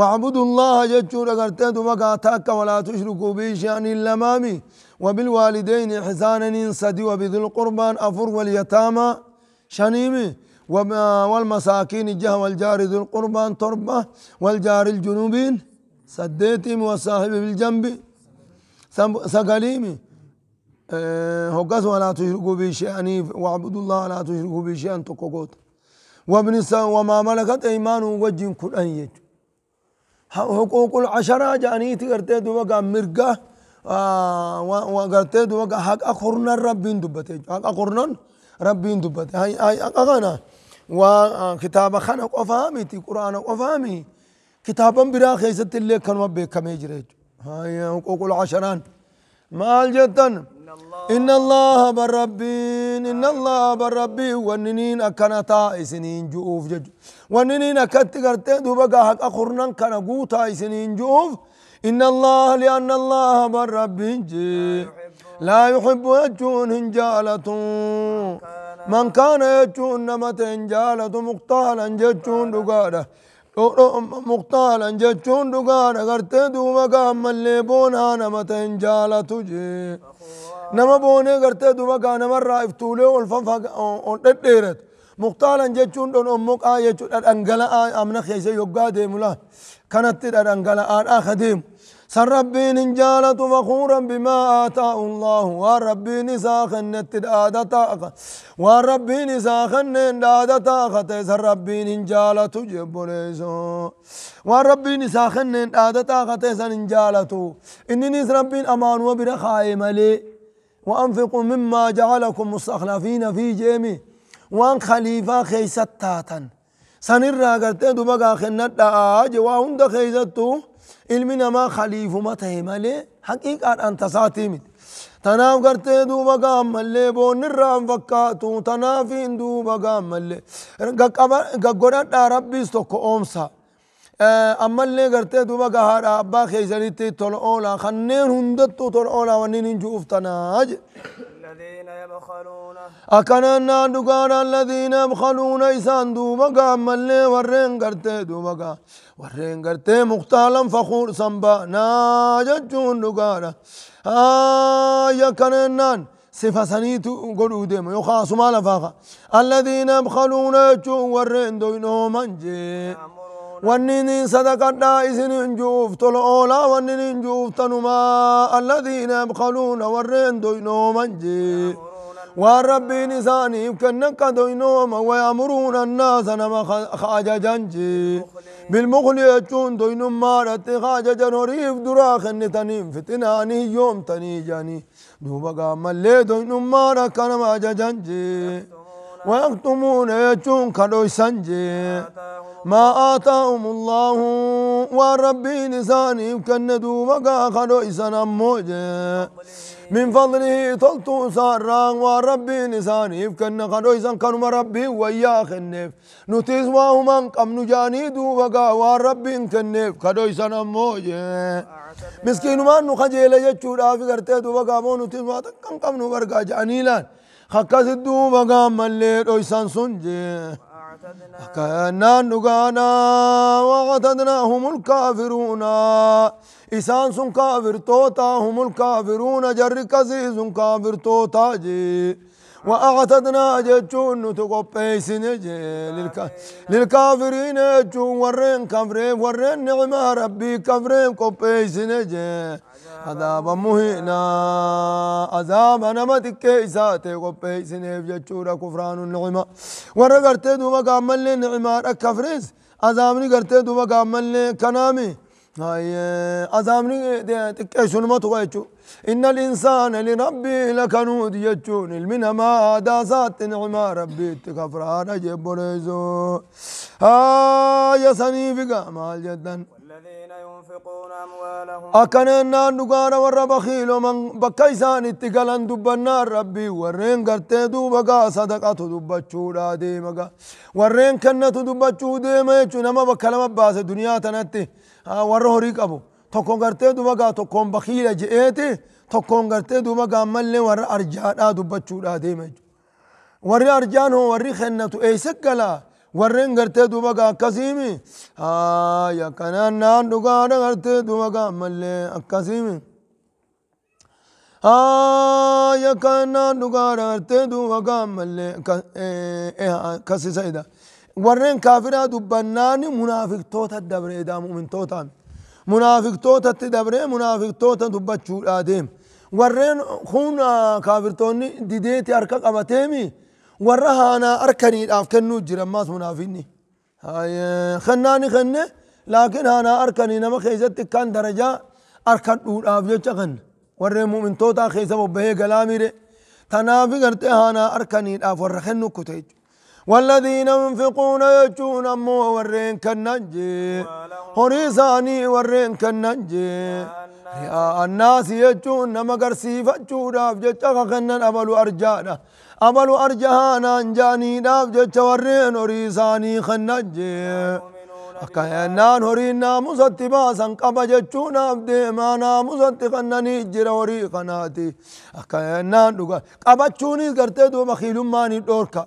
واعبدوا الله جتشور أغرتي دمك تاكا ولا تشركوا به شأن اللمام وبالوالدين إحسانا إنسدي وبذي القربان أفر واليتامى شنيمي والمساكين الجه والجار ذي القربان تربة والجار الجنوبين سديتهم والصاحب بالجنب سقليمي هقص اه، ولا تشركوا به شيئا واعبدوا الله لا تشركوا به شيئا تقوقوت وابن وما ملكت ايمان وجه كل ان يجو حقوق العشرة جاني جانيتي قرتي دوبا مرقة آه، وقرتي دوبا حق أخرنا ربين دبتي حق أخرنا ربين دبتي هاي هاي أغانا وكتاب آه، خنا قفامي تي قرآن قفامي كتابا برا خيست اللي كانوا بكمي جريج هاي حقوق العشرة ما الجدا إن الله بربين إن الله بربي وننين أكنتا إسنين جوف جج وننين أكت قرتي دوبا قاهك أخرنا كان قوتا يسنين جوف إن الله لأن الله بر ربي لا يحب يجون هنجالة من كان يجون نمت هنجالة مقتالا يجون دقادة مقتالا يجون دقادة قرتي دوبا قام اللي بونها نمت هنجالة جي نما بوني قرتي دوبا قام مرة افتولي والفنفق والديرت ان جتون دون امك ايه تد انغلا امنا خيس يوغا دي مولا كانت تد انغلا ان اخديم سر ربي نجالت وخورا بما اتى الله وربي نساخن تد ادتا وربي نساخن ادتا خت سر ربي نجالت جبريس وربي نساخن ادتا خت سن نجالت اني نس ربي امان وبرخاي ملي وانفقوا مما جعلكم مستخلفين في جيمي وان خليفة خيست تاتن سنرى قرتي دبقى خنات آج وهند خيستو علمنا ما خليف ما تهمله حقيقة أنت ساتيمت تناف قرتي دوبا ملي بون الرام فكاتو تنافين دوبا ملي غقرا ربي استوك أومسا ammallee gartee duba gahaadha abbaa keeysanitti tol oola kanneen hundattu tol oola wannin hin ju'uuf الذين يبخلون أكننا دكان الذين يبخلون إسان دوبكا ملي ورين قرتي دوبكا ورين قرتي مختالا فخور سنبا ناجتون دكانا آية كننان صفة سنيت قلو ديم يخاص ما فاقا الذين يبخلون يجون ورين دوينو منجي ونين صدق دائسن انجوف أولا وَنِنِّي انجوف تنما الذين يبخلون ورين دوينو منجي وربي نساني كنن كدوينوما ويأمرون الناس انا نما خاججنجي بالمغل يجون دوينوم مارت خاججن جنوريف دراخ نتنين فتناني يوم تنيجاني دوبا قام اللي دوينوم مارك جا جنجي ويكتمون يجون سنجي ما آتاهم الله وربي نساني كن دوبا قا خدويسن موجي من فضله طلت سارا وربي نساني فكن قد إذا كانوا ربي ويا خنف نتيز وهما قم نجاني دوبا وربي كنف قد إذا نموج مسكين ما نخجل يجتورا في قرتي دوبا مو نتيز ما تكن قم نبرقا جانيلان دو دوبا ملي إذا سنجي كأننا نغانا وعددنا هم الكافرون إسان سن كافر توتا هم الكافرون جر كزي سن كافر توتا جي وأعتدنا جتشون للك... للكافرين جتشون ورين كفرين ورين نعمة ربي كفرين قبيسن جي عذاب مهينا عذاب نمت كيساتي قبي سنيف جتشورا كفران النعمة ورا قرتي دوما كامل نعمة كفريس عذاب ني قرتي دوما كامل كنامي هاي عذاب ني تكيشون ما تغيشو إن الإنسان لربي لكنود يجون المنى ما داسات نعمة ربي تكفران جبريزو هاي سنيفقا مال جدا akkanennaan dhugaana warra bakiiloman bakka isaan itti galan dubbannaan rabbii warreen gartee duuba gaa sadaqatu dubbachuudha deema gaa warreen kennatu dubbachuu deema jechuun nama bakka lama baase duniyaa tanatti warra horii qabu tokko gartee duuba gaa tokkoon bakiila je'eeti tokkoon gartee duuba gaa mallee warra arjaadhaa dubbachuudha deema jechuudha warri arjaan hoo warri kennatu eessa galaa warreen gartee dubaga akkasiimi haaya kanaan naan dhugaadha gartee dubaga ammallee akkasiimi haaya kanaan dhugaadha gartee dubaga ammallee akkasisa idha warreen kaafiraa dubbannaani munaafiktoota dabreedha mu'mintoota munaafiktootatti dabree munaafiktoota dubbachuudhaa deema warreen kun kaafirtoonni dideeti harka qabateemi ورها انا اركني افكنو جرمات منافيني هاي خناني خنه لكن انا اركني نما خيزت كان درجه اركن دول افيو چغن ور مؤمن توتا خيزو به غلاميره تنافي غرت انا اركني اف ورخنو كوتيج والذين ينفقون يجون امو ورين كننج هوريزاني ورين كننج يا الناس يجون نما غرسي فجودا افيو چغن ابلو ارجانا أمل أرجهانا أنجاني ناب جتورين أريساني خنجي akkayannaan horiin naamusatti baasan qaba jechuunaaf deemaa naamusatti kannanii jira horii kanaati akkayannaan dhuga qabachuunis gartee duuba hiilummaanii dhoorka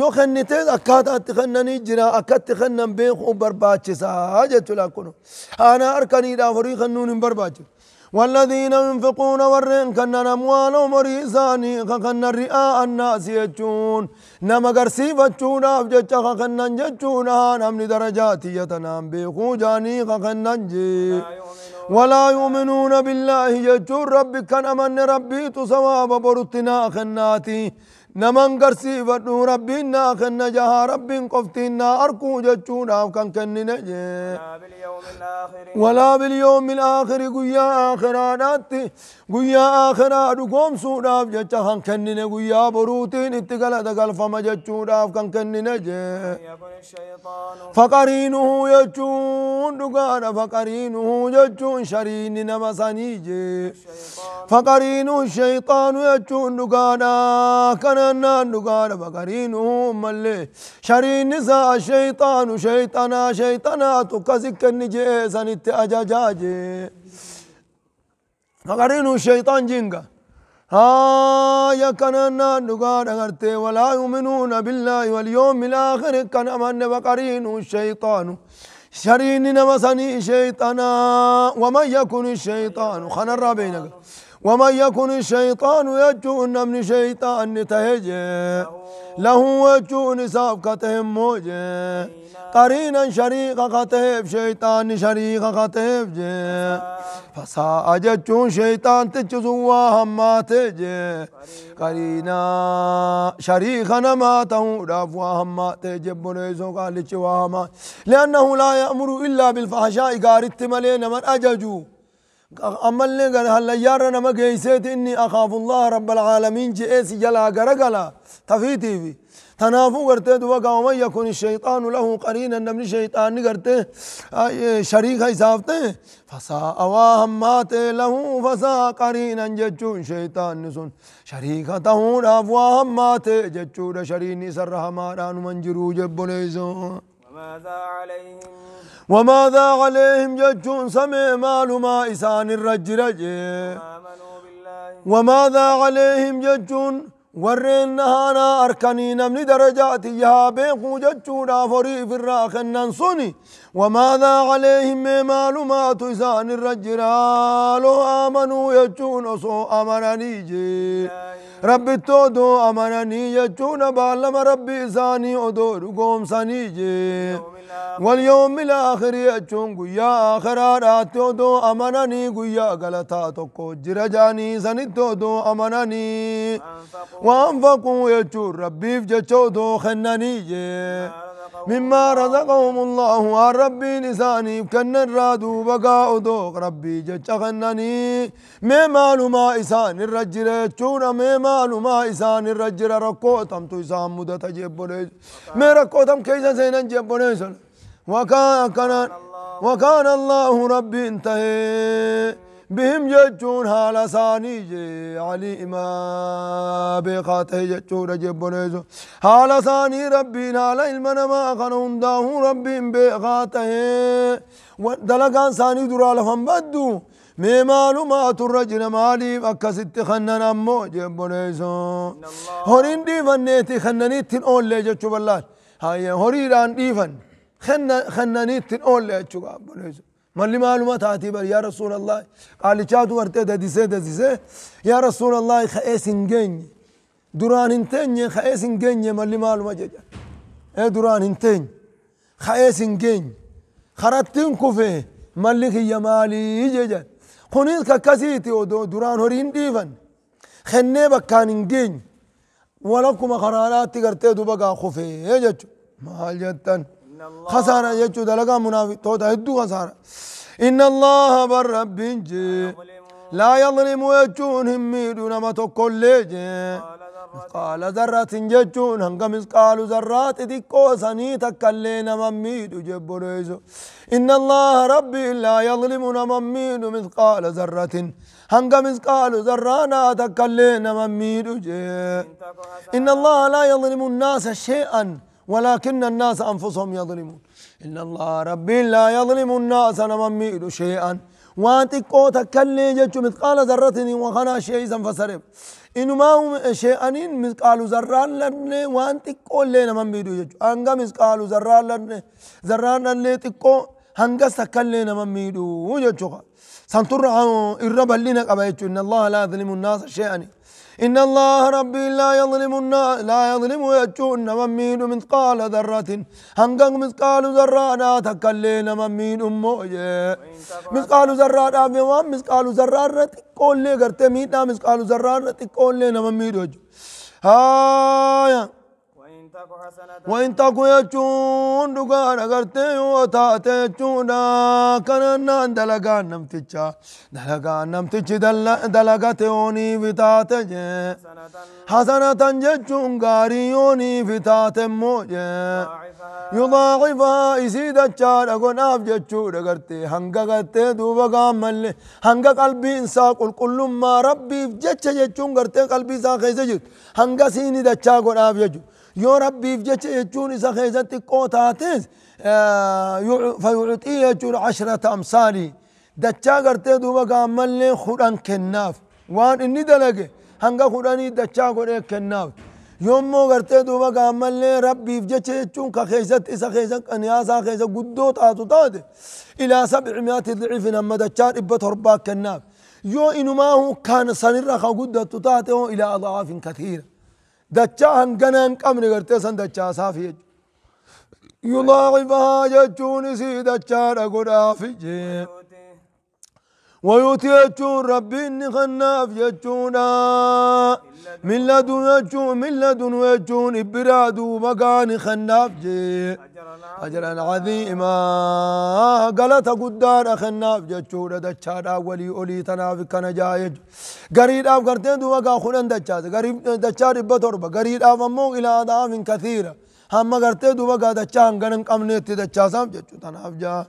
yoo kennitees akkaataatti kennanii jira akkatti kennan beekuun barbaachisaa jechuudha kun haana harkaniidhaaf horii kennuun hin barbaachisu والذين ينفقون ورين كنا أموالهم ومريزاني خقنا رئاء الناس يجون نما قرسي جون أفجج خقنا نجون نمن لدرجات يتنام بخوجاني خقنا نجي ولا يؤمنون بالله يجون ربي كان أمن ربي تصواب برتنا خناتي نمان قرسي فدو ربنا خن جها رب قفتنا أركو جتشونا وكان كن نجي ولا باليوم الآخر قيا آخرات قيا آدو قوم سونا جتشا خن كن نجي بروتين اتقال دقال فما جتشونا وكان كن نجي فقرينه جتشون دقال فقرينه جتشون شرين نمساني جي فقرينه الشيطان جتشون دقال كان نانا نغار بغارين ملي شرين نساء الشيطان شيطانا شيطانا تكزك النجيسا نت أجاجاجي بقرينه الشيطان جنجا آية كنانا نغار أغرتي ولا يؤمنون بالله واليوم الآخر كان أمان بقرينه الشيطان شرين نمساني شيطانا وما يكون الشيطان خنا بينك ومن يكن الشيطان يجون من شيطان نتهج له يجون ساب كتهم موجه قرينا شريق كتب شيطان شريق كتب فساء جتون شيطان تجزوا هما تج قرينا شريق نما تهودف ما تج بريسو قال لأنه لا يأمر إلا بالفحشاء قارت ملينا من أججو أمال قال هلا يا رنا ما جيسيت إني أخاف الله رب العالمين جئيس جلا غرقلا تفيتي في تنافو قرتي دوبا ومن يكون الشيطان له قرين قرينا نمن شيطان قرتي شريك حسابته اواهم مات له فسا قرين ان جتشون شيطان نسون شريك تهون واهمات جتشون شريني سرها ما دانو منجرو جبوليزون وماذا عليهم وماذا عليهم جج سمع مال ما إسان الرج رج وماذا عليهم جج warreen nahaanaa arkanii namni darajaatiyyaa beekuu jechuudhaaf horii ifirraa kennan suni wamaadaa caleehimee maalumaatu isaan irra jiraaloo amanuu jechuun osoo amananii jee rabbittoo odoo amananii jechuudha baallama rabbi isaanii odoo dhugoomsanii jee واليوم الآخر يأتون قيا آخر آراتو دو أمانني قيا غلطا تقو جرجاني سنتو دو أمانني وأنفقوا يجور ربي في جتودو خنانية مما رزقهم الله ربي نساني كن الرادو بقاء دوق ربي جتش خناني مي ما إسان الرجل يجور مي ما إسان الرجل ركوتم تو إسان مدى تجيبونيس مي ركوتم كيسا سينا جيبونيس وكان كان وكان الله ربي انتهي بهم يجون حال ساني علي ما بقاته جتون جبنيزو حال ساني ربي نال المنا ما قنون داه ربي بقاته ودلقان ساني درا لفن بدو ميمالو ما ترجنا مالي أكست خنن أمو جبنيزو هورين ديفن نيتي خنني تن أول لي لجتو بالله هاي هوري ران ديفن خنن خنني تن أول لجتو جبنيزو مالي معلومات تاتي بر يا رسول الله قال شاد ورتي دديسي دديسي يا رسول الله خئيس انجيني دران انتيني خئيس انجيني مالي معلومة جدا ايه دران انتيني خئيس انجيني خرطين كفه مالي خي مالي جدا خنيس ككسيتي دران هورين ديفن خنه بكان انجيني ولكم خرارات تقرتي دوبقا خفه جدا مال جدا خسارة يجو دلقا منافق توتا هدو خسارة إن الله بر رب لا يظلم يجون هميدون ما تقول مثقال ذرة يجون هنگا مثقال ذرات تكو سني تكلين مميد جبريز إن الله ربي لا يظلم مميد مثقال ذرة هنگا مثقال ذرانا تكلين مميد إن الله لا يظلم الناس شيئا ولكن الناس أنفسهم يظلمون إن الله ربي لا يظلم الناس نمم شيئا وانت تقو تكلي جتو مثقال ذرة وخنا شيئا فسرب إنما شيئا مثقال ذرة لن وانت تقو لنا من بيدو جتو مثقال ذرة لن ذرة لن تقو هنغا سكال لنا بيدو جتو سنتر إربا إن الله لا يظلم الناس شيئا إن الله ربي لا يظلم لا يظلم يجون من مين من قال ذرة من قال ذرة لا تكلين من مين ممين من قال ذرة أبي وام من قال ذرة رتي قول لي من قال ذرة رت كل لي مين وجو هايا وإن تكو يجون دقان أغرتي وتاتي يجونا كننان دلقان نمتجا دلقان نمتج دلقتيوني بتاتي جي حسنة يجون غاريوني بتاتي موجي يضاعفها يزيد الشار أقول أب يجون أغرتي هنگا غرتي دوبا قامل هنگا قلبي إنسا قل قل ما ربي جتش يجون غرتي قلبي سا خيسي جد هنگا سيني دچا قل أب يجون يا ربي في جت يجون إذا خيزت قوتات آه، فيعطي يجون عشرة أمثالي دتشا قرت دوبا كامل خوران كناف وان إني دلقة هنگا خوراني دتشا قرء كناف يوم ما قرت دوبا كامل ربي في جت يجون كخيزت إذا خيزت أنياز خيزت قدو تاتو إلى سبع مئات ضعف نما دتشا إبت رباك كناف يو إنما هو كان سنير خا قدو إلى أضعاف كثيره dachaa hangana hin qabne gartee san dachaasaaf jechuudha. Yulaaqifahaa jechuun isii dachaadha godhaaf jechuudha. ويؤتي يجون ربي إني خناف يجونا من لدن يجون من لدن يجون إبراد مكان خناف جي أجرا عظيما قالت قدار خناف جتشورا دتشارا ولي أولي تناف كان جايج قريد آف قرتين دوا قاخونا دتشار قريب دتشار بطربة قريد آف أمو إلى أضعاف كثيرة هم قرتين دوا قادتشان قنن قمنيت دتشاسام جتشو تناف جايج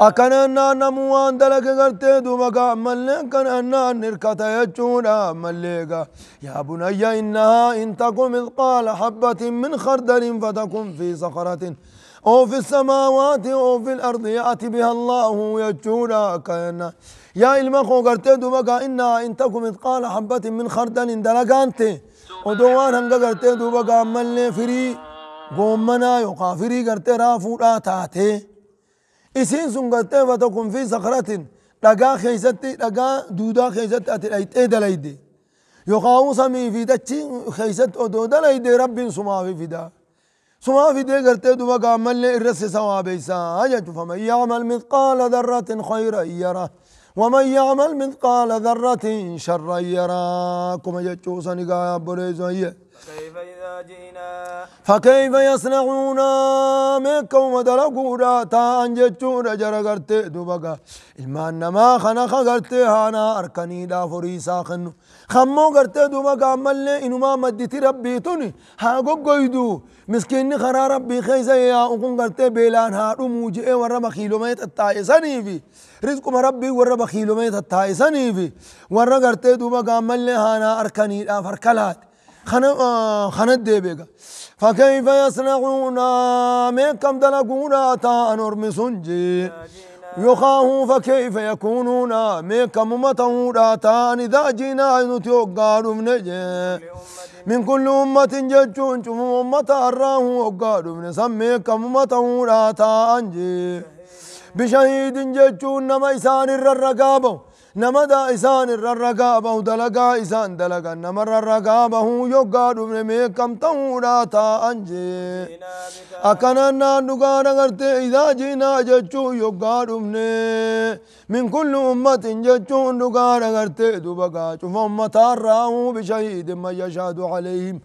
أكن أنا نمو دلك غرت دمك ملك أنا نركة يجونا ملك يا بني إنها إن تقوم مثقال حبة من خردل فتقوم في صخرة أو في السماوات أو في الأرض يأتي بها الله يا يجونا كأن يا إلما خوغرت دمك إنها إن تقوم مثقال حبة من خردل دلك أنت ودوان هنگا کرتے دوبا کا عمل نے فری گومنا یو کافری إسين سنغتة وتكون في صخرة لقا خيزت لقا دودا خيزت أتي أي تيد إيه لايد يقاو سامي في دتش خيزت أو دودا لايد رب سما في فدا سما في ده غرت دوبا عمل الرس سما بيسا أجا تفهم من يعمل مثقال ذرة خيرا يرى ومن يعمل مثقال ذرة شرا يرى كم أجا تشوسني قا فكيف يصنعون مكو ودلقوا راتا أنجتشون رجر غرتي دوبقى إلما نما خنخ غرتي هانا أركني لا فريسا خنو خمو غرتي دوبقى مل إنما مدت ربي توني ها قيدو مسكين خرا ربي خيزا يا أقون غرتي بيلان ها رموجي ورا بخيلو ميت التائساني في رزقكم ربي ورا بخيلو ميت التائساني في ورا غرتي دوبقى مل هانا أركني لا فركلات خنت آه، فكيف يصنعون ميكم دلقونا تا نرمي سنجي يخاه فكيف يكونون ميكم متهودا تا إذا جينا نتيوغا نجي من كل أمة ججون شوفوا أمة أراه وقا دمن سميكم متهودا تا أنجي بشهيد ججون نمائسان إسان نمدا إزان إسان الرقابة دلقا إزان دلقا نمر الرقابة يقا دبن ميكم تورا تا أنجي أكنا نادقا نغرت إذا جينا جتشو يقا دبن من كل أمة جچو ندقا نغرت دبقا چو أمة راه بشهيد ما يشهد عليهم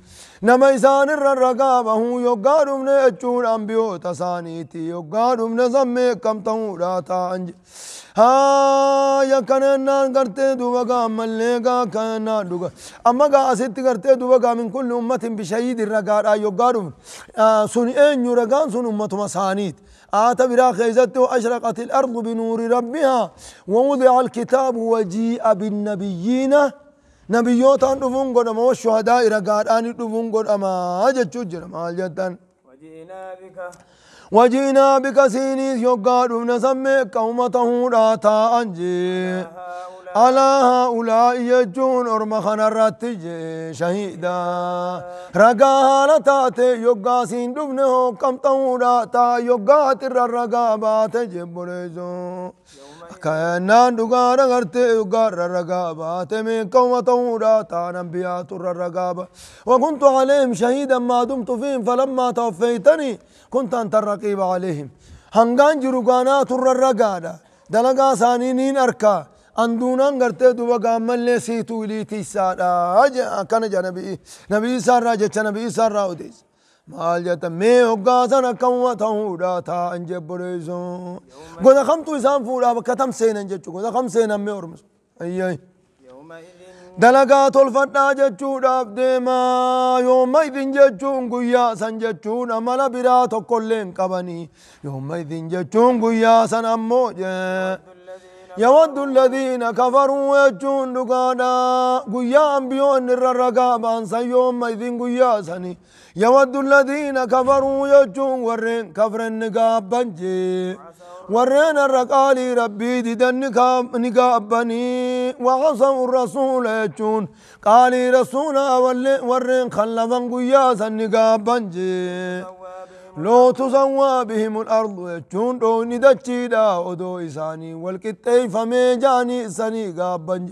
نما إسان الرقابة يقا دبن أجور أنبيوت أسانيتي يقا دبن زميكم تورا تا أنجي ها يا كنان قرتي دوبا ملقا كنا دوبا أما قا أسيت قرتي دوبا من كل أمة بشهيد الرقار أيو قارو سنين يرقان سن أمة مسانيت آت برا خيزت أشرقت الأرض بنور ربها ووضع الكتاب وجيء بالنبيين نبيوتان دفون قد أما والشهداء رقار آني دفون قد أما جتشو جرم وجئنا بك وجئنا يقال ابن نسميك أمته لا انجي على هؤلاء يجون أرم خنرت شهيدا تاتي يقا سين دبنه كم تودا تا يقات الرقابات جبريزو كأنان دقار غرت يقار الرقابات من قوم تودا تا نبيات الرقابة وكنت عليهم شهيدا ما دمت فيهم فلما توفيتني كنت أنت الرقيب عليهم هنغان جرقانا تر الرقادة دلقا سانينين أركا أندونان غرتي دوبا قامل سيتو لي تيسادا كان جا نبي نبي سارا جتش نبي سارا وديس مال جاتا مي هوغا سن كم تهودا تا انجب بريزون غدا خمتو سان فورا بكتم سينا سين انج غدا خمسين امي اورمس اي اي يومئذ dalagaa tolfadhaa jechuudhaaf deemaa yooma idin jechuun guyyaa san jechuun amala biraa tokkollee hin qabanii yooma idin jechuun guyyaa san ammoo jee يود الذين كفروا يجون لقانا قيا أنبيون الرقابة سيوم ميذين ما قيا سني يود الذين كفروا يجون ورين كفر النقاب بنجي ورين الرقالي ربي دن نقاب بني وعصوا الرسول يجون قالي رسولا ورين خلفا قيا سنقاب بنجي لو تسوى بهم الأرض يجون دوني دجيدا ودو إساني فمي جاني إساني قابنج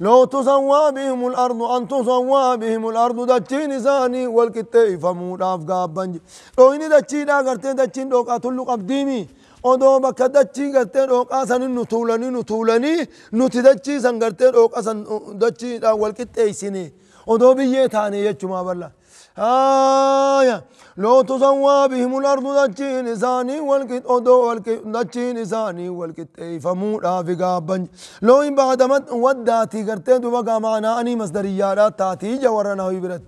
لو تسوى بهم الأرض أن تسوى بهم الأرض دجين إساني والكتيف موداف قابنج دوني دجيدا قرتين دجين دوقا تلو قبديمي odoo bakka dachii gartee dhooqaa sanin nu tuulanii nu tuulanii nuti dachii san gartee dhooqaa san dachiidhaan wal qixxeessine odoo biyyee taane jechumaa bal'aa. لو تسوى بهم الأرض دجين إساني والكت أدو والكت دجين إساني والكت فمودا في قابنج لو إن بعد مد وداتي قرتي دوبا قامانا أني مصدريارات تاتي جورنا ويبرت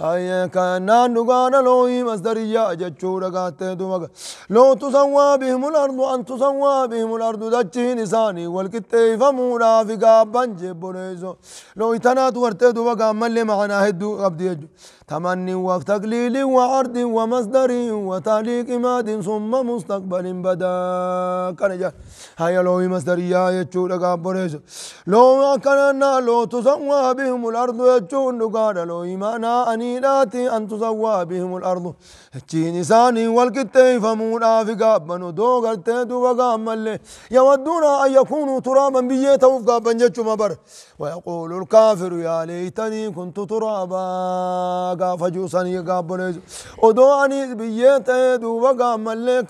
هاي كان دغان لوي مصدريا جچورا غات دوغا لو تصوى بهم الارض ان تصوى بهم الارض دچين انساني والكتي فمورا في غابنج بوريزو لو تانا ورت دوغا مالي معنا هدو عبد تمني وفتقليل وعرض ومصدر وتعليق ماد ثم مستقبل بدا كان جا هاي لوي مصدريا جچورا غابنيزو لو كان لو تصوى بهم الارض جچون دغان لوي معنا اني ميلات أن تزوى بهم الأرض هجي ساني والكتي فمونا في قابن دو قرتي دو وقام يودونا أن يكونوا ترابا بيتا وفقا بنجج مبر ويقول الكافر يا ليتني كنت ترابا قاف جوساني قابن ودو أني بيتا دو وقام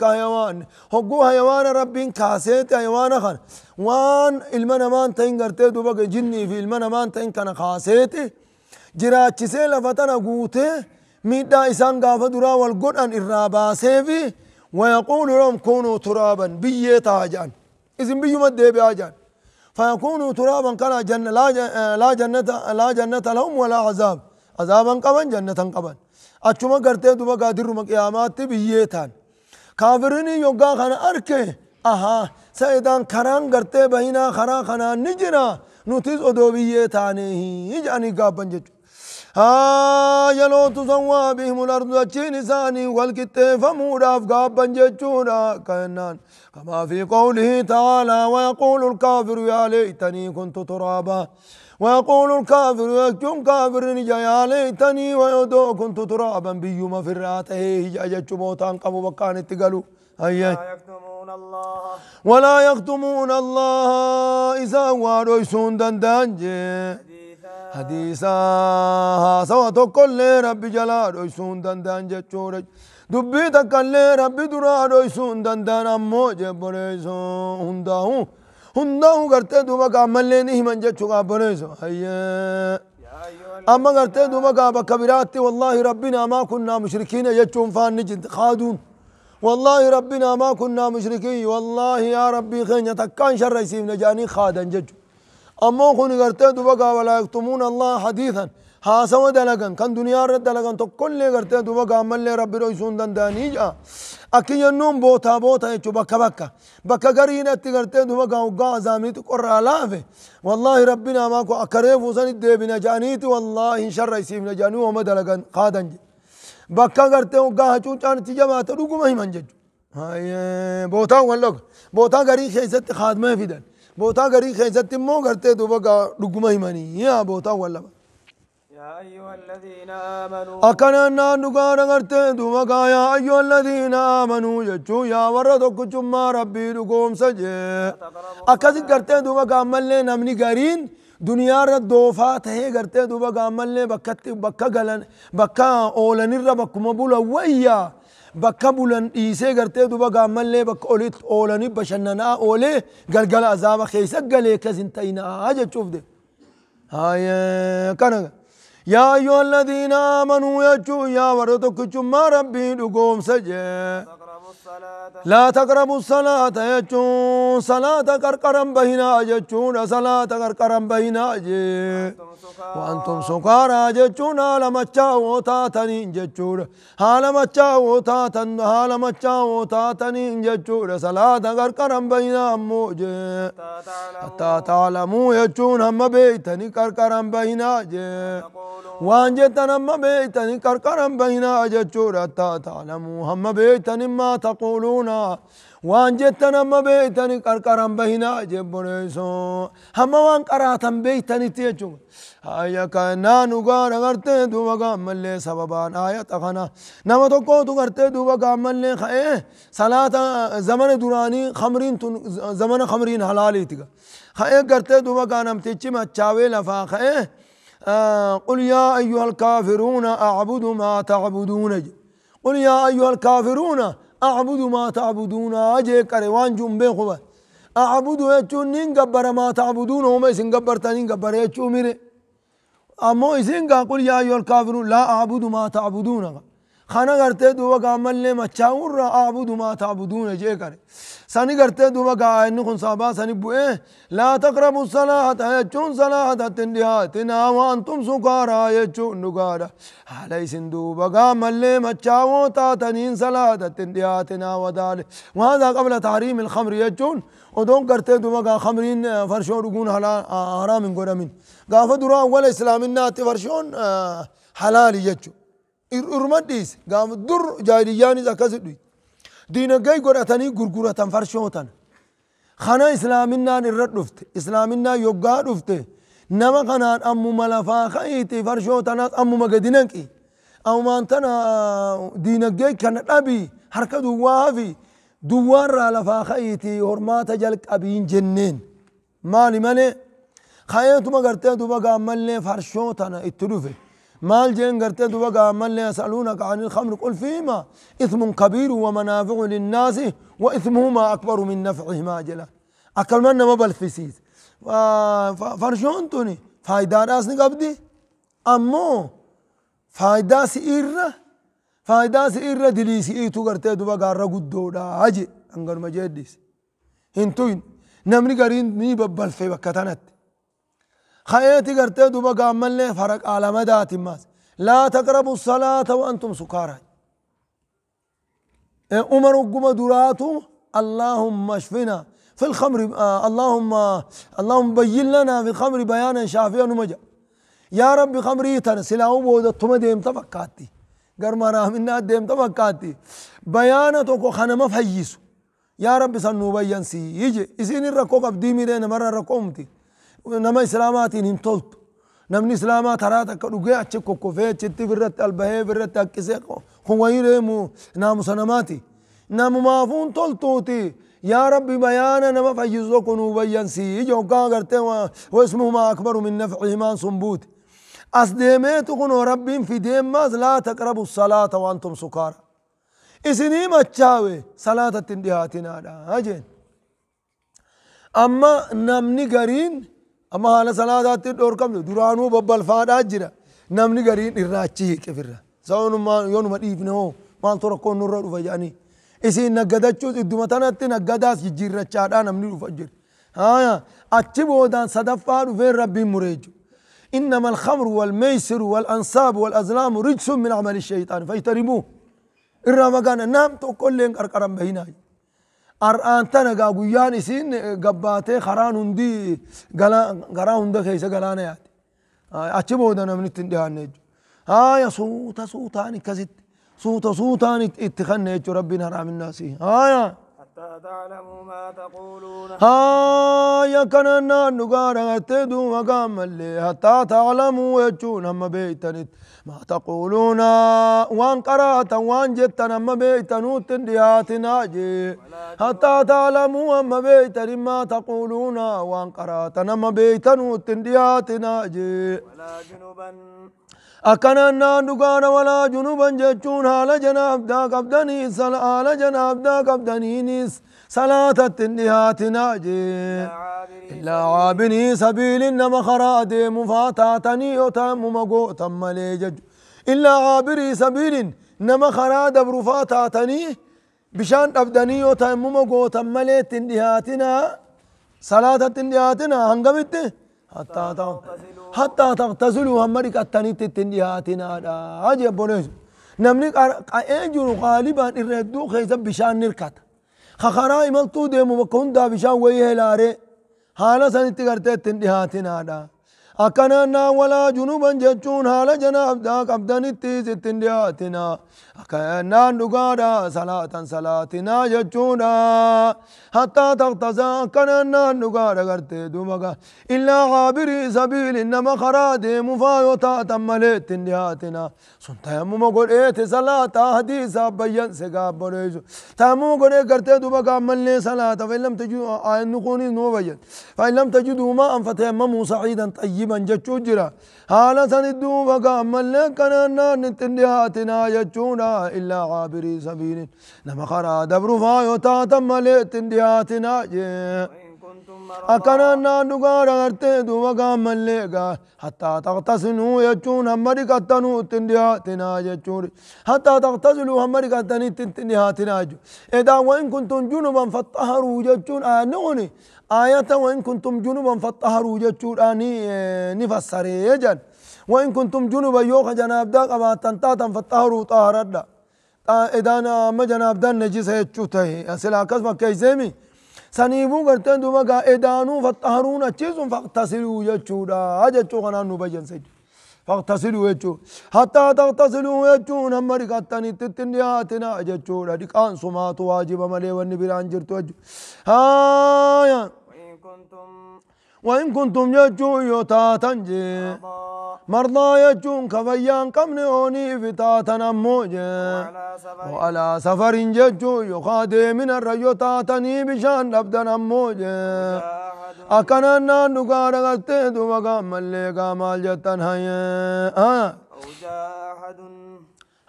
كهيوان هقو هيوان ربي كاسيت هيوان خان وان المنمان تنقر قرتي بقى جني في المنمان تنقر كان خاسيتي jiraachisee lafa tana guutee miidhaa isaan gaafa duraa wal godhan irraa baasee fi wayaquulu lahum kunuu turaaban biyyee taa jedhan isin biyyuma deebi'aa jedhan fayakuunuu turaaban kana laa jannata lahum walaa azaab azaaban qaban jannatan qaban achuma gartee duba gaadirruma qiyaamaatti biyyee taan kaafirini yoggaa kana arke ahaa sa'idaan karaan gartee bahinaa karaa kanaan ni jiraa نوتيز أدوبية تاني يجاني قابن جد ها يلو تزوا بهم الأرض أجين ساني والكتة فمورا فقابن جد كأنان كما في قوله تعالى ويقول الكافر يا ليتني كنت ترابا ويقول الكافر يكتم كافر نجا يا ليتني ويدو كنت ترابا بيوم في الراتة هي جاجة بوتان قبو بكان تقلو أيه ولا يكتمون الله إذا وارويسون دندانجي حديثا سوا تقول لي ربي جلا رويسون دندانجي چورج دبي تقول لي ربي درا رويسون دندان أمو جبريسون هنده هنداهو کرتے دوبا لي نهي من جچوگا بنیسو حیے أما قرتي دوما قابا كبيراتي والله ربنا ما كنا مشركين يجون فان نجد خادون والله ربنا ما كنا مشركين والله يا ربي خين يتكان شر يسيب نجاني خادا جج أما كن قرتي دبقا ولا يكتمون الله حديثا ها سوى دلقن كان دنيا رد دلقن تو كل قرتي دبقا من أمال ربي رويسون دان داني جا أكي ينوم بوتا بوتا يتشو بكا بكا بكا قرينة تقرتي دبقى وقع زامني تقرى لافي والله ربنا ما كو أكريف وصني دي بنجانيتي والله شر يسيب نجاني وما دلقن خادا جج bakka gartee hoggaa hacuun caanitti jabaate dhuguma himan jechuudha. Bootaan wal dhoka. Bootaa garii keessatti haadmee fidan. Bootaa garii keessatti immoo gartee duuba dhuguma himanii bootaan wal laba. Akkanaan naan dhugaa dhagartee duuba gaayaa ayyoo alladhiina aamanuu jechuun yaa warra tokkichummaa rabbii dhugoomsa jee. Akkasi gartee duuba gaammallee namni gariin دنيا را دوفا تهي غرتي دوبا غامل بكت بكا غلن بكا اولن را بكما بولا ويا بكا بولن ايسه غرتي دوبا غامل بك اولت اولن بشننا اولي غلغل عذاب خيسك غلي كزن تينا حاجه تشوف دي هاي كان يا ايها الذين امنوا يا جو يا ورتك ما ربي دغوم سجه لا تقربوا الصلاة يجون صلاة قرقرا بهنا يجون صلاة قرقرا بهنا وأنتم سكارى يجون على ما تشاو تاتني يجون على ما تشاو تاتن على ما تشاو تاتني يجون صلاة قرقرا بهنا موج حتى تعلموا يجون هم بيتني قرقرا بهنا waan jettan hamma beeytani qarqaran bahinaa jechuudha taa taalamu hamma beeytani maa taquuluuna waan jettan hamma beeytani qarqaran bahinaa jebboneeso hamma waan qaraatan beeytanitti jechuudha haya kanaan dhugaan agartee duuba gaammallee sababaan ayata kana nama tokkootu gartee duuba gaammallee ka'ee salaata zamana duraanii khamriin tun zamana khamriin halaaliitiga ka'ee gartee duuba gaa namtichi machaawee lafaa ka'ee آه، قل يا أيها الكافرون أعبد ما تعبدون قل يا أيها الكافرون أعبد ما تعبدون أجي كريوان جنبين خبا أعبد يتشون نين ما تعبدون هم يسن قبر تنين قبر يتشون ميري أمو يسن قل يا أيها الكافرون لا أعبد ما تعبدون خانا غرتي دوبا قامل لي مچاور أعبد ما تعبدون جي كري سني غرتي دوما كاين كون صابا سني بو لا تقربوا الصلاه يجون صلاه تنديها تنا وانتم سكارى يجون نغادا علي سندو بغا مل مچاو تا تنين صلاه تنديها تنا ودال وهذا قبل تحريم الخمر يجون ودون غرتي دوما كا خمرين فرشو دغون حرام غودمين غافه درا ولا اسلامنا تفرشون حلال يجون ارمديس غاف در جاهليان اذا كسدوي diinagay godhatanii gurguratan farshootan kana islaaminaan irra dhufte islaaminaan yoggaa dhufte nama kanaan ammuma lafaa ka'iiti farshoo tanaas ammuma gadi nanqi ammaan tana diinaggee kana dhabi harka duwwaafi duwwaarraa lafaa ka'iiti hormaata jalqabiin jenneen maali malee kayeetuma gartee duba gaammallee farshoo tana itti dhufe مال جين قرتد وقع من يسألونك عن الخمر قل فيما إثم كبير ومنافع للناس وإثمهما أكبر من نفعهما جلا أكل من ما بالفسيس فرشونتوني فايدة راسني قبدي أمو فايدة سئرة فايدة سئرة تو سئيتو قرتد وقع رقدو دا أجي أنقر مجدس هنتوين نمني قرين ني ببالفي بكتانت خياتي قرتي دوبا قامل لي فرق على مدى تماس لا تقربوا الصلاة وأنتم سكارى إيه، عمر قم دراتو اللهم اشفنا في الخمر آه اللهم اللهم بين لنا في الخمر بيانا شافيا ومجا يا رب خمري تن سلاو بودا تم ديم تفكاتي غير ما راه منا ديم تفكاتي بيانا توكو خنم فيسو يا رب سنو بيان سي يجي اسين الركوب ابدي ميرنا مره ركومتي nama islaamaatiin hin toltu namni islaamaa karaa takka dhugee achi kokkofee achitti birratti albahee birratti haqqisee kun wayii deemu naamusa namaati namumaafuun toltuuti يا ربي بيانا نما فيزوكن وبينسي يوكا غرتي واسمهما اكبر من نفعهما صنبوت اصديميتكن ربي في ديماز لا تقربوا الصلاة وانتم سكارى اسني ما تشاوي صلاة تنديهاتنا هاجين اما نمني قرين أما هلا صلاة ذات دوركم دورانو ببل فاد أجرا نام نجاري نراتشي كفيرة سوون ما يون ما إيفنه ما نتورا كون نورا رفاجاني إيش إن نجدا تشوز إدمة تنا تنا جدا سيجير رشاد أنا نام نرفاجير ها يا أتشي دان صدفة رفين ربي مريجو إنما الخمر والميسر والأنصاب والأزلام رجس من عمل الشيطان فاجتربوه إرما نام تو كلين كركرم بهناي أرآن تنقى قيان سين قباتي خران هندي غران هندي خيسة غلانة ياتي أتش بودنا من التندهان نجو ها يا سوتا سوتاني كسيت سوتا سوتاني اتخن نجو ربنا رام الناس ها يا حتى تعلم ما تقولون ها يا كان النار نقارن اتدو مقام اللي حتى تعلموا ويجون هم بيتنت ما تقولون وان قرأت وان جتنا ما بيت نوت دياتنا جي حتى تعلموا ما بيت ما تقولون وان قرأت ما بيت نوت دياتنا جي ولا جنوبا دكان ولا جنوبا جتون على جناب دا قبدني سل على جناب دا قبدني نيس صلاة التنهات ناجي إلا عابني سبيل إنما خرادي مفاتا تنيو يتم مقو تم ليجج إلا عابري سبيل إنما خراد برفاتا تني بشان أبدني يتم مقو تم ليت تنهاتنا صلاة تنهاتنا هنقبت حتى تغتسلوا حتى تغتزلوا هم مريك التنيت تنهاتنا أجي بوليس نمني قائع غالبا إردو خيزا بشان نركت خخرائي ملتو ديمو مكهندا بشان ويه لاري حالا سنت کرتے تن دهاتنا دا أكنا ولا جنوبا جتون حالا جناب دا قبدن اتیز تن دهاتنا كأنان نقادا صلاة صلاتنا جتشودا حتى تغتزا كأنان نقادا غرت دومكا إلا غابري سبيل إنما خراد مفايوتا تمليت مليت سنتا يمو يمم ايت صلاة حديثة بيان سقاب بريجو تامو قل غرت قرت دومكا ملي صلاة فإن لم تجو آيان نقوني نو بيان فإن لم تجدوا ماء فتيمموا سعيدا طيبا جتشو جرا حالا سند دومكا ملي كأنان نتندياتنا جتشودا إلا عابري سبيل نما خرا دبر فايو تاتم ليت دياتنا أكنا نادوغا رغرت دوغا ملغا حتى تغتسنو يجون همري قتنو تندياتنا يجون حتى تغتسلو همري قتني تندياتنا إذا وإن كنتم جنوبا فطهروا يجون آنوني آية وإن كنتم جنوبا فطهروا يجون آني نفسري يجن وإن كنتم جنوبا يوخ جناب دا قبا تنتاتا فتطهروا طهر دا إدانا ما جناب دا نجيس هيتشو تهي أسلا كسما كيزيمي سنيبو قرتين دوما قا إدانو فتطهرون أجيسون فاقتصلوا يتشو دا أجتشو غنان نبجن سجد فاغتسلوا يجون حتى تغتسلوا يجون هم رقتني تتنياتنا يجون رقان سمات واجب ملي والنبير انجر توجو هايا وإن كنتم وإن كنتم يجون يتاتنجي مرضايا جونك فيان قمني أوني فتاتا أموج وعلى سفر ججو يخادي من الرجو تاتني بشان نبدا أموج أكنا نان نقار غلطي دوبا قام اللي قام الجتن هيا أو جاهد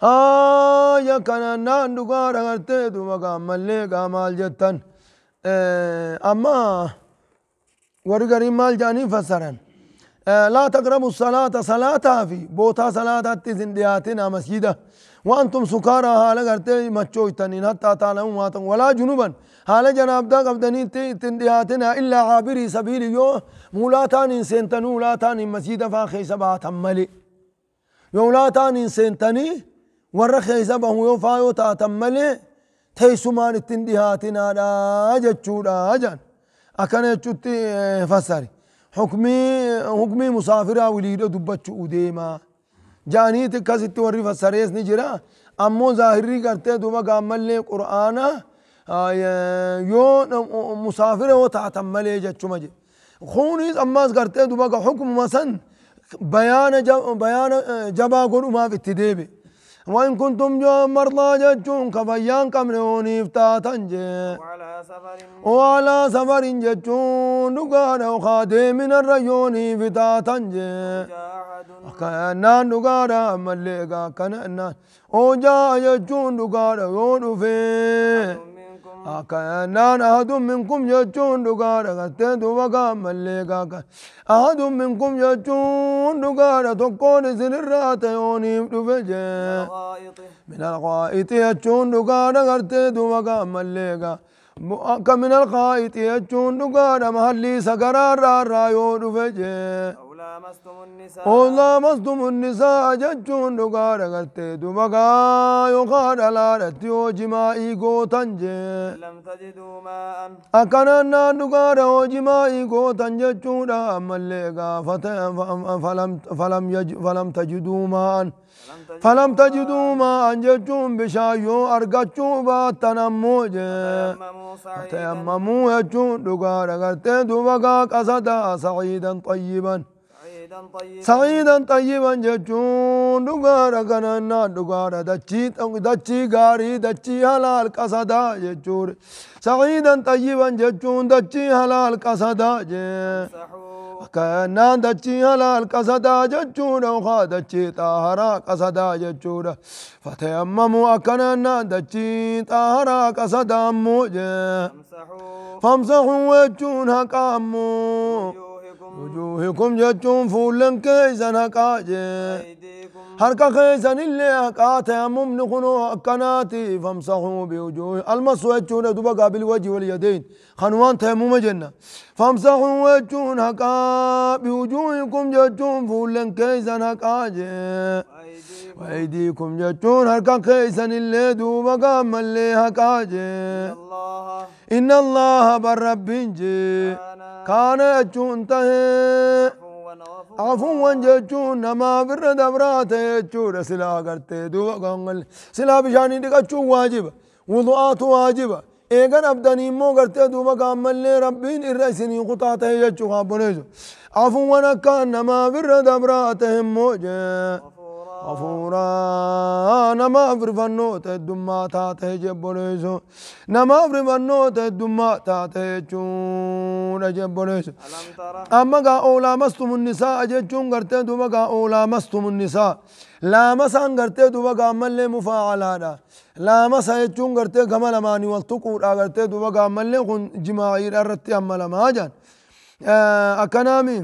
آيا آه، كان نان دغار غرتي دوما قامل قامال جتن آه، أما ورغري مال جاني فسرن آه، لا تقربوا الصلاة صلاة في بوتا صلاة تزندياتنا مسجدة وأنتم سكارى هالا غرتي قرتي مچويتنين حتى تعلموا ما ولا جنوبا هالا جناب دا قبدنين تندياتنا إلا عابري سبيل يو مولا سنتنو لا مولاتان مسجدة فاخي سبعة ملي يولاتان سنتني ورخي سبه يو فايو تاتم ملي تيسمان التندياتنا دا جتشو دا جان أكنا آه، جتشو فسري حكمي حكمي مسافرة وليدة دبتش وديما جاني تكاسيت وري فسريس نجرا أمو ظاهري كرتي دوبا قامل قرآن آه، يو مسافرة وتعتمل جتش مجي خونيس أماس كرتي دوبا حكم مثلا بيان جب بيان جبا قرما في التديبي وإن كنتم جوا مرضى جتشون كفيان قبلون إفتاتا وعلى سفر جتشون دقانا وخاتم من الريون فتاتا كأنان دقانا ملقا كأنان وجاء جتشون دقانا يون كان أحد منكم يجون دقارة قتين دوبا مليكا أحد منكم يجون دقارة تكون سنرات يوني دفجة من الغائط يجون دقارة قتين دوبا مليكا كمن الغائط يجون دقارة محلي را رايو دفجة قل لامستم النساء جتون دغار غرتي دمغا يقال لا رتيو جماعي غوتن لم تجدوا ماء اكننا دغار جماعي غوتن جتون املغا فلم فلم يج فلم تجدوا ماء فلم تجدوا ماء جتون بشايو ارغچو باتنمو ج تيممو يجون دغار غرتي دمغا قصدا سعيدا طيبا sa'iidan xayyiban jechuun dhugaadha kanannaan dhugaadha dachii gaarii dachii halaal qasadaa jechuudha sa'iidan xayyiban jechuun dachii halaal qasadaa jee kannaan dachii halaal qasadaa jechuudha ukaa dachii xaaharaa qasadaa jechuudha fatayammamu akkanannaan dachii xaaharaa qasadaa ammoo jee famsahuu jechuun haqa ammoo وجوهكم جتون فولن كيسن هقاجه هركا كيسن اللي هقاته أمم نخنو أكناتي فامسحوا بوجوه المسوا يتشون بالوجه واليدين خنوان تهموم جنة فامسحوا يتشون هكا بوجوهكم جتون فولن كيسن هقاجه وأيديكم جتون هركا كيسن اللي دوبا ملي اللي إن الله بالرب جي آه. كان يجون ته عفوا جچون نما بر دبرات يجور سلا کرتے دو گنگل سلا بجانی دی کچو واجب وضو آتو واجب اگر ابدانی مو کرتے دو مقامل نے ربین ارسنی قطا ته یچو خان بنے عفوا کان نما بر دبرات مو جے hafuuraa nama afrifannoota heddummaa taate jebboleessu nama afrifannoota heddummaa taate jechuudha jebboleessu amma gaa oolaa mastumun nisaa jechuun gartee duuba gaa oolaa mastumun nisaa laamasaan gartee duuba gaa ammallee mufaacalaadha laamasa jechuun gartee gama lamaanii wal tuquudha gartee duuba gaa ammallee kun jimaa'iidha irratti ammalamaa jaan akkanaami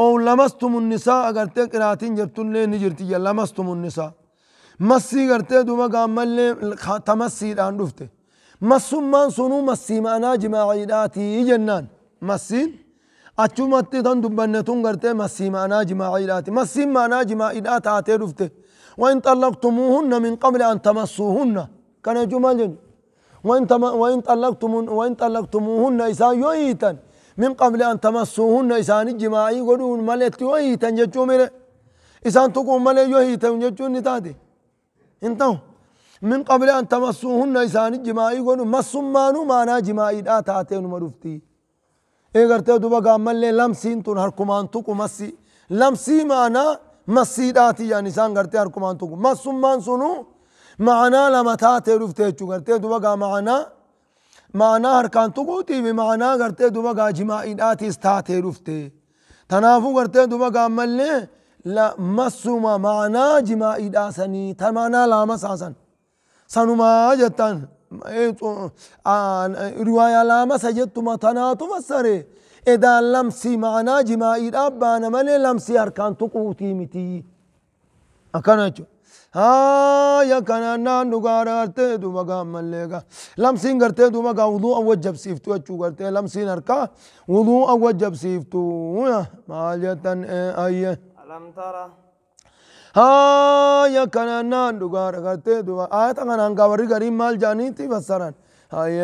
أو لمستم النساء أغرتي قراتين جرتون لي نجرتي لمستم النساء مسي غرتي دوما قام لي تمسي دان دفته مسمان سنو مسي معنا جماعيداتي جنان مسين أتشمت تن دبنتون غرتي مسي معنا جماعيداتي مسي معنا جماعيدات آتي دفته وإن طلقتموهن من قبل أن تمسوهن كان جمال وإن وإن طلقتم وإن طلقتموهن إسا يويتن من قبل أن تمسوهن إسان الجماعي قدون ملت وهيتا جتشو مره إسان تقوم ملت وهيتا جتشو نتاتي انتهوا من قبل أن تمسوهن إسان الجماعي قدون مسمانو مانا جماعي دا تاتين مروفتي إيه قرتي دوبا قام ملت لمسين تون هركمان تقو مسي لمسي مانا مسي داتي يعني إسان قرتي هركمان تقو مسمان سنو معنا لما تاتي رفتي قرتي دوبا قام معنا معنى هركان تقوتي معنى غرتي دوبا غا جماعينات استاتي رفته تنافو غرتي دوبا غا ملي لا مسوما معنى جماعيدا سني تمانا لا مساسن سنما جتن رواية لا مسجتما تنا تفسره إذا لمسي معنى جماعيدا بانا ملي لمسي هركان تقوتي متي أكنجو هايا كان نانو غارتي دوما غامليغا لمسين غرتي دوما غوضوء وجب سيفتو اچو غرتي لمسين اركا وضوء وجب سيفتو مالية اي الم ترى هايا كان نانو غارتي دوما آية كان انغاوري غريم مال جاني تي بسران هاي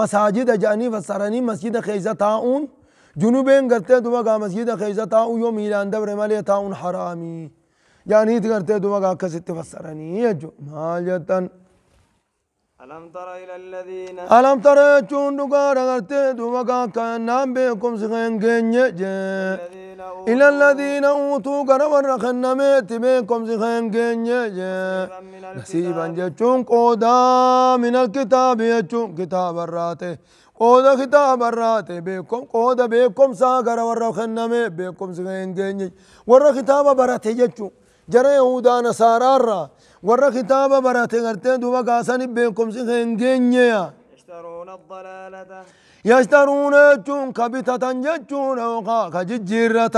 مساجد جاني فسراني مسجد خيزة تاؤن جنوبين قرتي دوما مسجد خيزة تاؤن يوم إلى أن دبر مالي تاؤن حرامي يعني تقدر دوما قاكا ستي فسرني يجو مالية ألم ترى إلى الذين ألم تر يجون دقار قرتي دوما كان نام بكم سخين جنية إلى الذين أوتوا قرى ورخن ميت بكم سخين جنية نسيبا جتون قودا من الكتاب يجون كتاب الراتي قودا كتاب الرات بكم قودا بكم ساغر ورخن ميت بكم سخين جنية ورخ كتاب براتي يجون جرى يهودا نصارى را ورا كتابة برات غرتين دوبا كاسان بينكم سنجنيا يشترون الضلالة يشترون جون كبتة جون أو كججيرة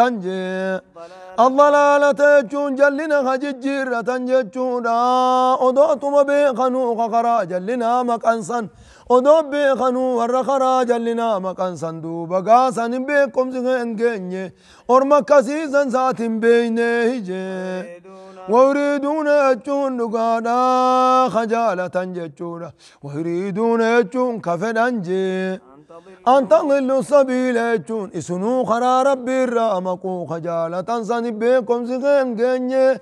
الضلالة جون جلنا كججيرة جون أدوتم آه، بيخنو كقرا جلنا مكانسن أدوب بيخنو ورا خرا جلنا مكانسن دوبا قاسن بيكم سنجنيا أرمك سيزن ساتين بينه جي ويريدون يجون نقادا خجالة جتشورا ويريدون يجون كفدان أنجي أن تضل سبيل يجون إسنو خرا ربي الرامقو خجالة سنبيكم بكم سخين جنية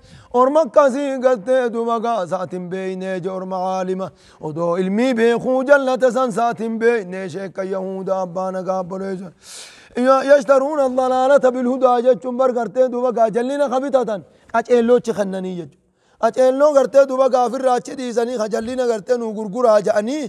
سيغتت كسي ساتم بين جور معالمة ودو علمي بيخو جلة سن ساتم بين شيك يهود أبانا قابل يشترون الضلالة بالهدى جتشون برقرتين دمقا جلين خبتة qaceelloo achi kannanii jechuudha. Qaceelloo gartee duba gaafirraa achi dhiisanii jallina gartee nu gurguraa jedhanii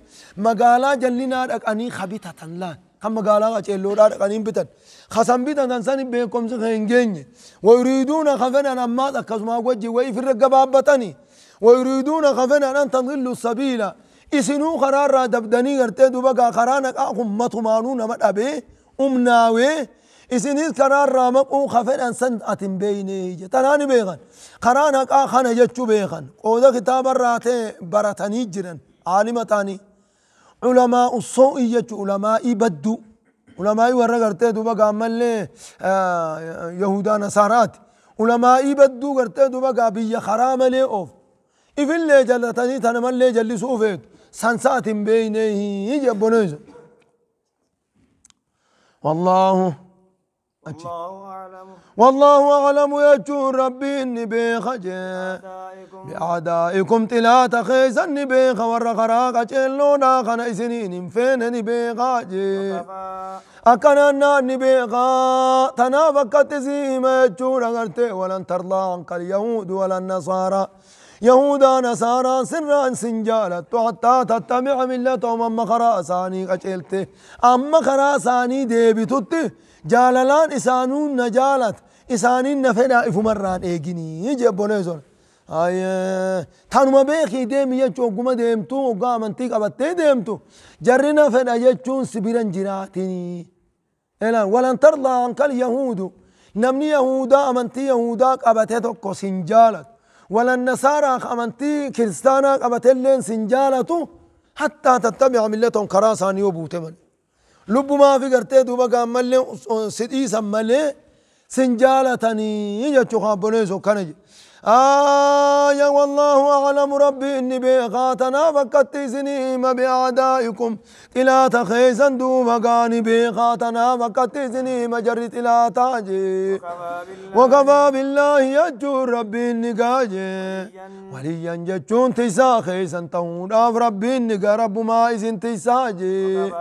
magaalaa jallinaa dhaqanii habitatan laan. Kan magaalaa qaceelloodhaa dhaqanii bitan. Kasan bitatan sani beekumsi kan hin geenye. Wayiriiduuna kafenan ammaas akkasuma wajji wayii firra gabaabbatanii. Wayiriiduuna kafenan an tamillu sabiila. Isinuu karaarraa dabdanii gartee duba karaa naqaa kun matumaanuu nama dhabee humnaawee. isinis karaa irraa maquun kafedhan san atin beeyne tanaani beekan karaan haqaa kana jechuu beekan qooda kitaaba irraa ta'e baratanii jiran aalima ta'anii ulamaa usoo'i jechuu ulamaa'i badduu ulamaa'i warra gartee duuba gaammallee yahudaa nasaaraati ulamaa'i badduu gartee duuba gaa biyya karaa malee oof ifillee jallatanii tana mallee jallisuu feetu sansa atin beeyne jebboneeysa والله والله أعلم والله أعلم يجور ربي إني بيخجى بأعدائكم تلا تخيز بيخ خور خراق جلونا خنا سنين فين النبي خاجي أكنا إني بيخ تنا فكت زيما يجور غرتي ولن ترضى عنك اليهود ولا النصارى يهودا نصارى سرا سنجالت حتى تتبع ملتهم أما خراساني أساني أما خراساني ديبي ديبتته jaalalaan isaanuun na jaalat isaaniin na fedhaa ifumarraan eeginii jee obboleen sun tanuma beekii deemi jechuu ogguma deemtu oggaa amantii qabattee deemtu jarri na fedha jechuun si biran jiraatinii elaan walan tardaa ankal yahuudu namni yahudaa amantii yahudaa qabate tokko sin jaalat walan nasaaraa amantii kiristaanaa qabatelleen sin jaalatu hattaa tattabica millatahum karaa isaanii yoo buute malee لب ما في قرتي دوبا كان ملي سديسا ملي سنجالتني يجتشو خابونيسو كانجي آي آه، والله أعلم ربي إني بيخاتنا فكتي ما بأعدائكم إلى تخيزا دوما قاني بيخاتنا فكتي ما جرت إلى تاجي وكفى بالله يجور ربي إني قاجي وليا جتشون تيسا خيزا تهون ربي إني قرب ما إذن تيساجي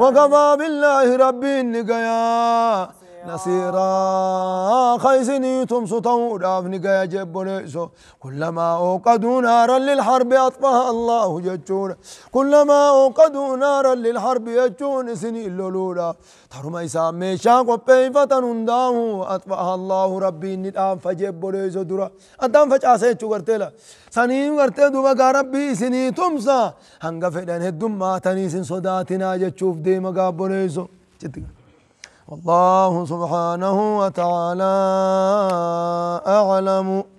وكفى بالله ربي إني قيا نصيرا خيزني تمس طول أفنك يجب ليسو كلما أوقدوا نارا للحرب أطفها الله جتشون كلما أوقدوا نارا للحرب يجون سني اللولولا ترمى إسام ميشا قبي فتننداه أطفها الله ربي ندام فجب ليسو درا أدام فجأسي تشغرتلا سنين غرتي دوبا ربي سني تمسا هنغا فدن هدوم ما تني سن صداتنا جتشوف ديما قابليسو جتك والله سبحانه وتعالى أعلم